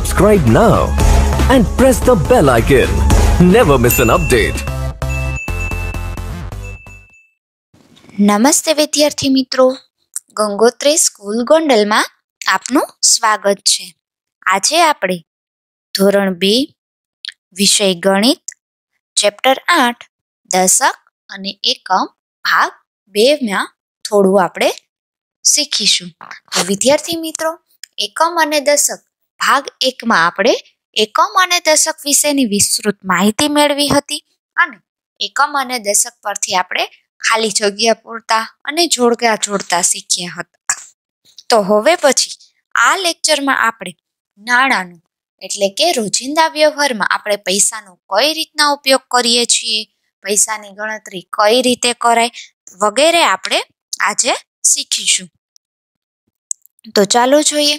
Subscribe now and press the bell icon. Never miss an update. નમસ્તે વિદ્યાર્થી મિત્રો Gangotri school ગોંડલમાં આપનું સ્વાગત છે આજે આપણે ધોરણ બે વિષય ગણિત ચેપ્ટર આઠ દશક અને એકમ ભાગ બેમાં થોડું આપણે શીખીશું વિદ્યાર્થી મિત્રો એકમ અને દશક ભાગ એકમાં આપણે એકમ અને દશક વિશેની વિસ્તૃત માહિતી મેળવી હતી અને એકમ અને દશક પરથી આપણે ખાલી જગ્યા પૂરતા અને જોડકા જોડતા શીખ્યા હતા તો હવે પછી આ લેક્ચરમાં આપણે નાણાંનું એટલે કે રોજિંદા વ્યવહારમાં આપણે પૈસાનો કઈ રીતના ઉપયોગ કરીએ છીએ પૈસાની ગણતરી કઈ રીતે કરાય વગેરે આપણે આજે શીખીશું તો ચાલો જોઈએ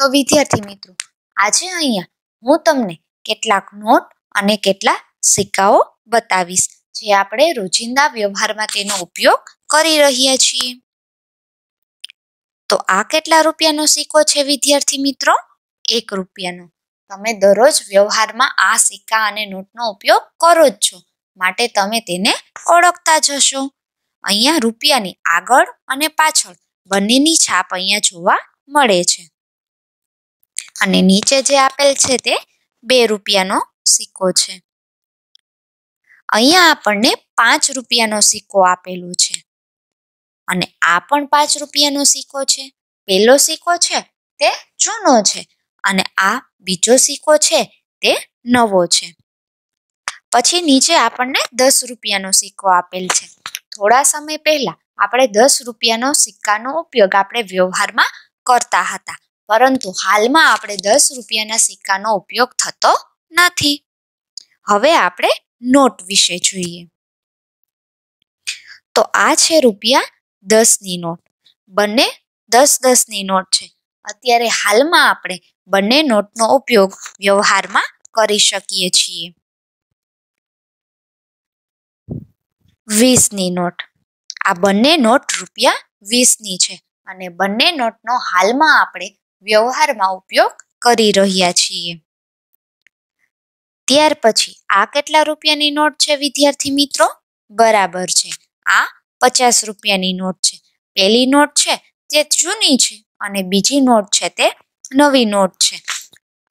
તો વિદ્યાર્થી મિત્રો આજે અહીંયા હું તમને કેટલાક નોટ અને કેટલા સિક્કાઓ બતાવીશ જે આપણે રોજિંદા વ્યવહારમાં તેનો ઉપયોગ કરી રહ્યા છીએ તો આ કેટલા રૂપિયાનો સિક્કો છે વિદ્યાર્થી મિત્રો એક રૂપિયાનો તમે દરરોજ વ્યવહારમાં આ સિક્કા અને નોટનો ઉપયોગ કરો જ છો માટે તમે તેને ઓળખતા જશો અહીંયા રૂપિયાની આગળ અને પાછળ બંનેની છાપ અહીંયા જોવા મળે છે અને નીચે જે આપેલ છે તે બે રૂપિયાનો સિક્કો છે અહીંયા આપણને પાંચ રૂપિયાનો સિક્કો આપેલો છે અને આ પણ પાંચ રૂપિયાનો સિક્કો છે પહેલો સિક્કો છે તે જૂનો છે અને આ બીજો સિક્કો છે તે નવો છે પછી નીચે આપણને દસ રૂપિયાનો સિક્કો આપેલ છે થોડા સમય પહેલા આપણે દસ રૂપિયાનો સિક્કાનો ઉપયોગ આપણે વ્યવહારમાં કરતા હતા પરંતુ હાલમાં આપણે દસ રૂપિયાના સિક્કાનો ઉપયોગ થતો નથી હવે આપણે નોટ વિશે જોઈએ તો આ છે રૂપિયા દસની નોટ બંને દસ દસની નોટ છે અત્યારે હાલમાં આપણે બંને નોટનો ઉપયોગ વ્યવહારમાં કરી શકીએ છીએ વીસની નોટ આ બંને નોટ રૂપિયા વીસની છે અને બંને નોટનો હાલમાં આપણે વ્યવહારમાં ઉપયોગ કરી રહ્યા છીએ ત્યાર પછી આ કેટલા રૂપિયાની નોટ છે વિદ્યાર્થી મિત્રો બરાબર છે આ પચાસ રૂપિયાની નોટ છે પહેલી નોટ છે તે જૂની છે અને બીજી નોટ છે તે નવી નોટ છે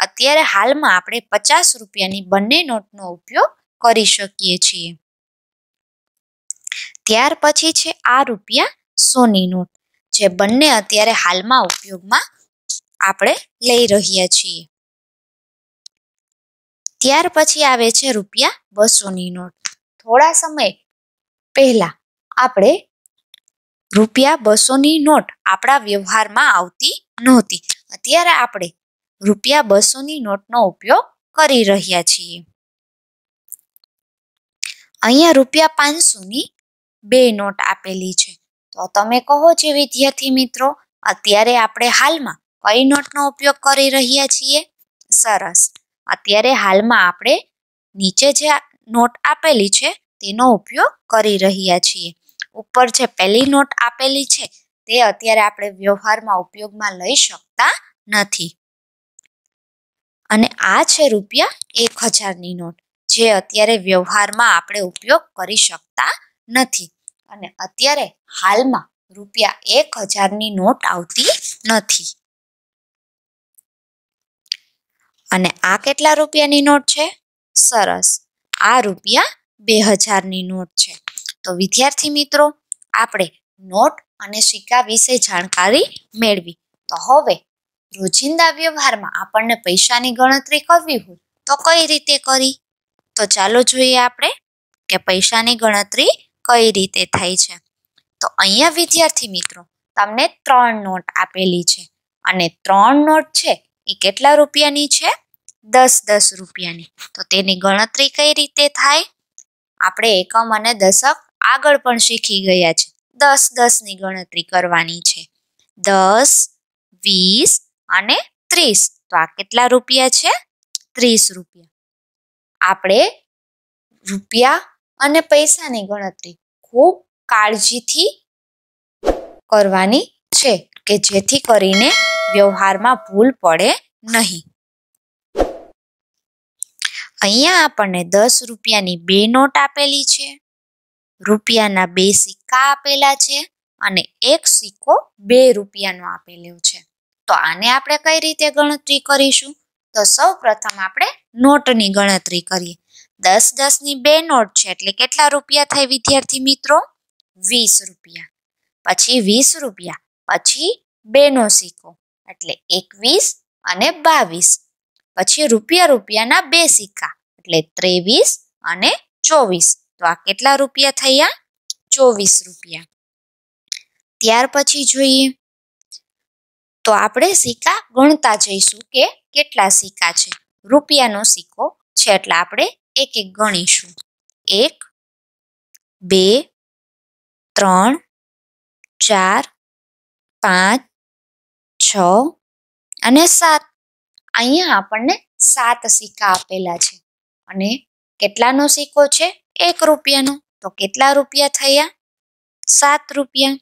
અત્યારે હાલમાં આપણે પચાસ રૂપિયાની બંને નોટનો ઉપયોગ કરી શકીએ છીએ ત્યાર પછી છે આ રૂપિયા સોની નોટ જે બંને અત્યારે હાલમાં ઉપયોગમાં આપણે લઈ રહ્યા છીએ ત્યાર પછી આવે છે રૂપિયા બસોની નોટ થોડા સમય પહેલા આપણે રૂપિયા બસોની નોટ આપણા વ્યવહારમાં આવતી નહોતી અત્યારે આપણે રૂપિયા બસોની નોટનો ઉપયોગ કરી રહ્યા છીએ અહીંયા રૂપિયા પાંચસોની બે નોટ આપેલી છે તો તમે કહો જે વિદ્યાર્થી મિત્રો અત્યારે આપણે હાલમાં કઈ નોટનો ઉપયોગ કરી રહ્યા છીએ સરસ અત્યારે હાલમાં આપણે નીચે જે નોટ આપેલી છે તેનો ઉપયોગ કરી રહ્યા છીએ ઉપર જે પહેલી નોટ આપેલી છે તે અત્યારે આપણે વ્યવહારમાં ઉપયોગમાં લઈ શકતા નથી અને આ છે રૂપિયા એક હજારની નોટ જે અત્યારે વ્યવહારમાં આપણે ઉપયોગ કરી શકતા નથી અને અત્યારે હાલમાં રૂપિયા એક હજારની નોટ આવતી નથી અને આ કેટલા રૂપિયાની નોટ છે સરસ આ રૂપિયા બે હજારની નોટ છે તો વિદ્યાર્થી મિત્રો આપણે નોટ અને સિક્કા વિશે જાણકારી મેળવી તો હવે રોજિંદા વ્યવહારમાં આપણને પૈસાની ગણતરી કરવી હોય તો કઈ રીતે કરી તો ચાલો જોઈએ આપણે કે પૈસાની ગણતરી કઈ રીતે થાય છે તો અહીંયા વિદ્યાર્થી મિત્રો તમને ત્રણ નોટ આપેલી છે અને ત્રણ નોટ છે એ કેટલા રૂપિયાની છે દસ દસ રૂપિયાની તો તેની ગણતરી કઈ રીતે થાય આપણે એકમ અને દશક આગળ પણ શીખી ગયા છે દસ દસની ગણતરી કરવાની છે દસ વીસ અને ત્રીસ તો આ કેટલા રૂપિયા છે ત્રીસ રૂપિયા આપણે રૂપિયા અને પૈસાની ગણતરી ખૂબ કાળજીથી કરવાની છે કે જેથી કરીને વ્યવહારમાં ભૂલ પડે નહીં અહીંયા આપણને દસ રૂપિયાની બે નોટ આપેલી છે રૂપિયાના બે સિક્કા આપેલા છે અને એક સિક્કો બે રૂપિયાનો આપેલો છે તો આને આપણે કઈ રીતે ગણતરી કરીશું તો સૌ પ્રથમ આપણે નોટની ગણતરી કરીએ દસ દસની બે નોટ છે એટલે કેટલા રૂપિયા થાય વિદ્યાર્થી મિત્રો વીસ રૂપિયા પછી વીસ રૂપિયા પછી બેનો સિક્કો એટલે એકવીસ અને બાવીસ પછી રૂપિયા રૂપિયાના બે સિક્કા એટલે ત્રેવીસ અને ચોવીસ તો આ કેટલા રૂપિયા થયા ચોવીસ રૂપિયા ત્યાર પછી જોઈએ તો આપણે સિક્કા ગણતા જઈશું કે કેટલા સિક્કા છે રૂપિયાનો સિક્કો છે એટલે આપણે એક એક ગણીશું એક બે ત્રણ ચાર પાંચ છ અને સાત અહીંયા આપણને સાત સિક્કા આપેલા છે અને કેટલાનો સિક્કો છે એક રૂપિયાનો તો કેટલા રૂપિયા થયા સાત રૂપિયા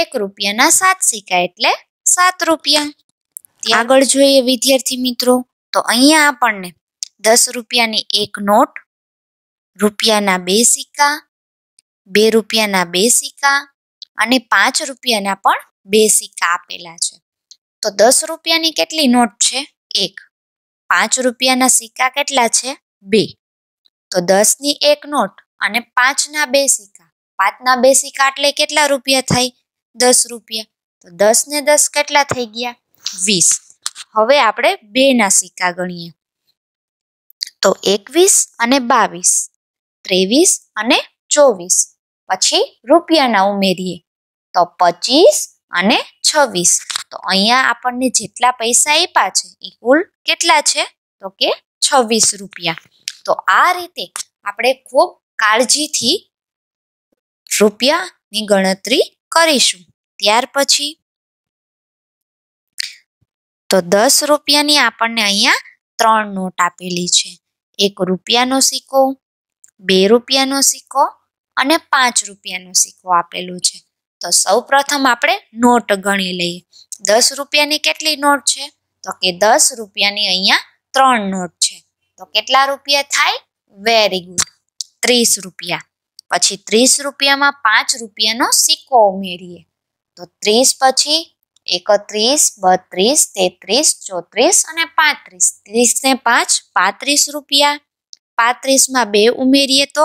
એક રૂપિયાના સાત સિક્કા એટલે સાત રૂપિયા આગળ જોઈએ વિદ્યાર્થી મિત્રો તો અહીંયા આપણને દસ રૂપિયાની એક નોટ રૂપિયાના બે સિક્કા બે રૂપિયાના બે સિક્કા અને પાંચ રૂપિયાના પણ બે સિક્કા આપેલા છે તો દસ રૂપિયાની કેટલી નોટ છે એક પાંચ રૂપિયાના સિક્કા કેટલા છે બે તો દસની એક નોટ અને પાંચના બે સિક્કા પાંચના બે સિક્કા એટલે કેટલા રૂપિયા થાય દસ રૂપિયા તો દસ ને દસ કેટલા થઈ ગયા વીસ હવે આપણે બેના સિક્કા ગણીએ તો એકવીસ અને બાવીસ ત્રેવીસ અને ચોવીસ પછી રૂપિયાના ઉમેરીએ તો પચીસ અને છવ્વીસ તો અહીંયા આપણને જેટલા પૈસા આપ્યા છે એ કુલ કેટલા છે તો કે છવ્વીસ રૂપિયા તો આ રીતે આપણે ખૂબ કાળજીથી રૂપિયાની ગણતરી કરીશું ત્યાર પછી તો દસ રૂપિયાની આપણને અહીંયા ત્રણ નોટ આપેલી છે એક રૂપિયાનો સિક્કો બે રૂપિયાનો સિક્કો અને પાંચ રૂપિયાનો સિક્કો આપેલો છે તો સૌ પ્રથમ આપણે નોટ ગણી લઈએ દસ રૂપિયાની કેટલી નોટ છે તો કે દસ રૂપિયાની અહીંયા ત્રણ નોટ છે તો કેટલા રૂપિયા થાય વેરી ગુડ ત્રીસ રૂપિયા પછી ત્રીસ રૂપિયામાં પાંચ રૂપિયાનો સિક્કો ઉમેરીએ તો ત્રીસ પછી એકત્રીસ બત્રીસ તેત્રીસ ચોત્રીસ અને પાંત્રીસ ત્રીસને પાંચ પાંત્રીસ રૂપિયા પાંત્રીસમાં બે ઉમેરીએ તો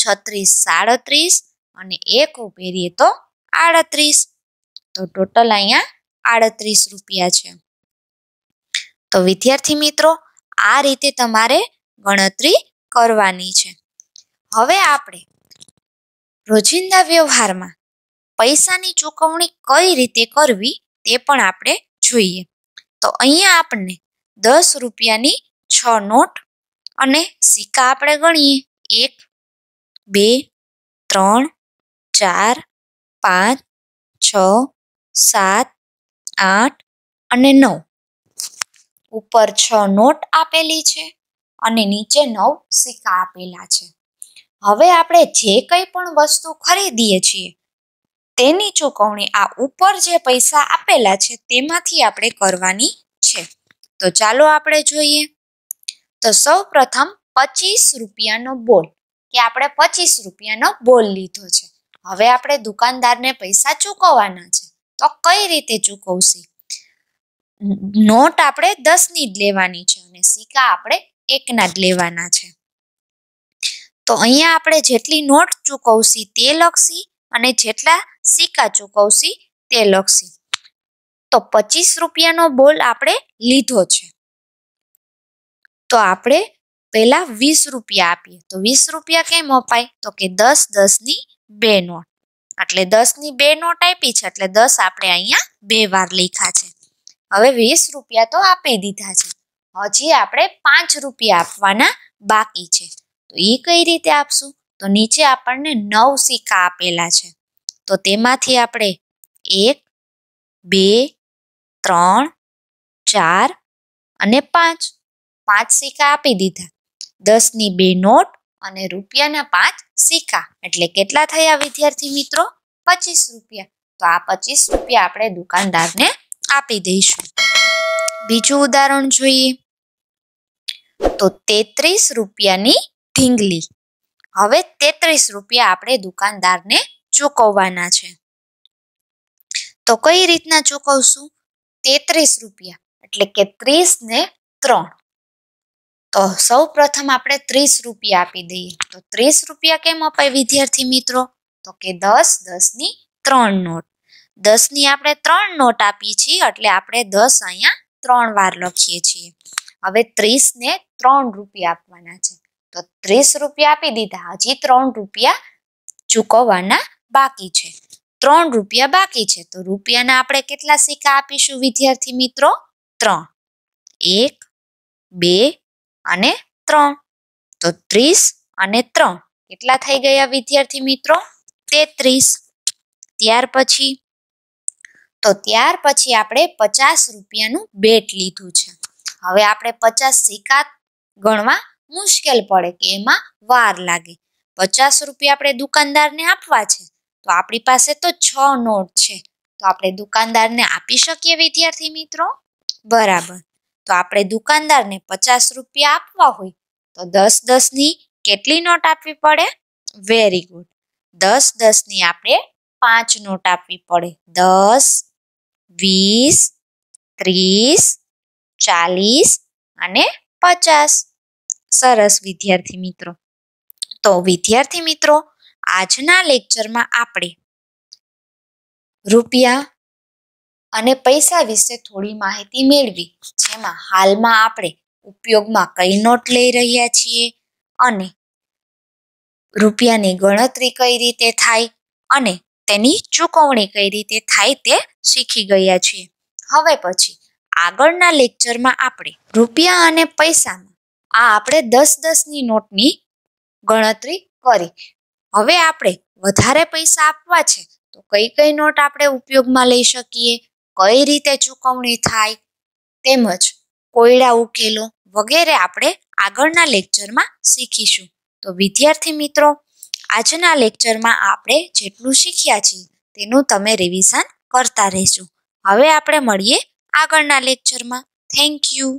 છત્રીસ સાડત્રીસ અને એક ઉમેરીએ તો આડત્રીસ તો ટોટલ અહીંયા આડત્રીસ રૂપિયા છે તો વિદ્યાર્થી મિત્રો આ રીતે તમારે ગણતરી કરવાની છે હવે આપણે રોજિંદા વ્યવહારમાં પૈસાની ચૂકવણી કઈ રીતે કરવી તે પણ આપણે જોઈએ તો અહીંયા આપણને દસ રૂપિયાની છ નોટ અને સિક્કા આપણે ગણીએ એક બે ત્રણ ચાર પાંચ છ સાત આઠ અને નવ ઉપર છ નોટ આપેલી છે અને નીચે નવ સિક્કા આપેલા છે હવે આપણે જે કંઈ પણ વસ્તુ ખરીદીએ છીએ તેની ચૂકવણી આ ઉપર જે પૈસા આપેલા છે તેમાંથી આપણે કરવાની છે તો ચાલો આપણે જોઈએ તો સૌ પ્રથમ પચીસ રૂપિયાનો બોલ કે આપણે પચીસ રૂપિયાનો બોલ લીધો છે હવે આપણે દુકાનદારને પૈસા ચૂકવવાના છે તો કઈ રીતે ચૂકવશે નોટ આપણે દસની જ લેવાની છે અને સિક્કા આપણે એકના જ લેવાના છે તો અહીંયા આપણે જેટલી નોટ ચૂકવશી તે લખશી અને જેટલા સિક્કા ચૂકવશી તે લખશી તો પચીસ રૂપિયાનો બોલ આપણે લીધો છે તો આપણે પહેલા વીસ રૂપિયા આપીએ તો વીસ રૂપિયા કેમ અપાય તો કે દસ દસની બે નોટ એટલે દસની બે નોટ આપી છે એટલે દસ આપણે અહીંયા બે વાર લખ્યા છે હવે વીસ રૂપિયા તો આપી દીધા છે હજી આપણે પાંચ રૂપિયા આપવાના બાકી છે તો એ કઈ રીતે આપશું તો નીચે આપણને નવ સિક્કા આપેલા છે તો તેમાંથી આપણે એક બે ત્રણ ચાર અને પાંચ પાંચ સિક્કા આપી દીધા દસની બે નોટ અને રૂપિયાના પાંચ સિક્કા એટલે કેટલા થયા વિદ્યાર્થી મિત્રો પચીસ રૂપિયા તો આ પચીસ રૂપિયા આપણે દુકાનદારને આપી દઈશું બીજું ઉદાહરણ જોઈએ તો તેત્રીસ રૂપિયાની ઢીંગલી હવે તેત્રીસ રૂપિયા આપણે દુકાનદારને ચૂકવવાના છે તો કઈ રીતના ચૂકવશું તેત્રીસ રૂપિયા એટલે કે ત્રીસ ને ત્રણ તો સૌ પ્રથમ આપણે ત્રીસ રૂપિયા આપી દઈએ તો ત્રીસ રૂપિયા કેમ અપાય વિદ્યાર્થી મિત્રો તો કે દસ દસની ત્રણ નોટ દસની આપણે ત્રણ નોટ આપી છીએ એટલે આપણે દસ અહીંયા ત્રણ વાર લખીએ છીએ હવે ત્રીસને ત્રણ રૂપિયા આપવાના છે તો ત્રીસ રૂપિયા આપી દીધા હજી ત્રણ રૂપિયા ચૂકવવાના બાકી છે ત્રણ રૂપિયા બાકી છે તો રૂપિયાના આપણે કેટલા સિક્કા આપીશું વિદ્યાર્થી મિત્રો ત્રણ એક બે અને ત્રણ તો ત્રીસ અને ત્રણ કેટલા થઈ ગયા વિદ્યાર્થી મિત્રો તેત્રીસ ત્યાર પછી તો ત્યાર પછી આપણે પચાસ રૂપિયાનું બેટ લીધું છે હવે આપણે પચાસ સિક્કા ગણવા મુશ્કેલ પડે કે એમાં વાર લાગે પચાસ રૂપિયા આપણે દુકાનદારને આપવા છે તો આપણી પાસે તો છ નોટ છે તો આપણે દુકાનદારને આપી શકીએ વિદ્યાર્થી મિત્રો બરાબર તો આપણે દુકાનદારને પચાસ રૂપિયા આપવા હોય તો દસ દસની કેટલી નોટ આપવી પડે વેરી ગુડ દસ દસની આપણે પાંચ નોટ આપવી પડે દસ વીસ ત્રીસ ચાલીસ અને પચાસ સરસ વિદ્યાર્થી મિત્રો તો વિદ્યાર્થી મિત્રો આજના લેક્ચરમાં આપણે રૂપિયા અને પૈસા વિશે થોડી માહિતી મેળવી જેમાં હાલમાં આપણે ઉપયોગમાં કઈ નોટ લઈ રહ્યા છીએ અને રૂપિયાની ગણતરી કઈ રીતે થાય અને તેની ચૂકવણી કઈ રીતે થાય તે શીખી ગયા છીએ હવે પછી આગળના લેક્ચરમાં આપણે રૂપિયા અને પૈસામાં આ આપણે દસ દસની નોટની ગણતરી કરી હવે આપણે વધારે પૈસા આપવા છે તો કઈ કઈ નોટ આપણે ઉપયોગમાં લઈ શકીએ કઈ રીતે ચૂકવણી થાય તેમજ કોયડા ઉકેલો વગેરે આપણે આગળના લેક્ચરમાં શીખીશું તો વિદ્યાર્થી મિત્રો આજના લેક્ચરમાં આપણે જેટલું શીખ્યા છીએ તેનું તમે રિવિઝન કરતા રહેજો હવે આપણે મળીએ આગળના લેક્ચરમાં થેન્ક યુ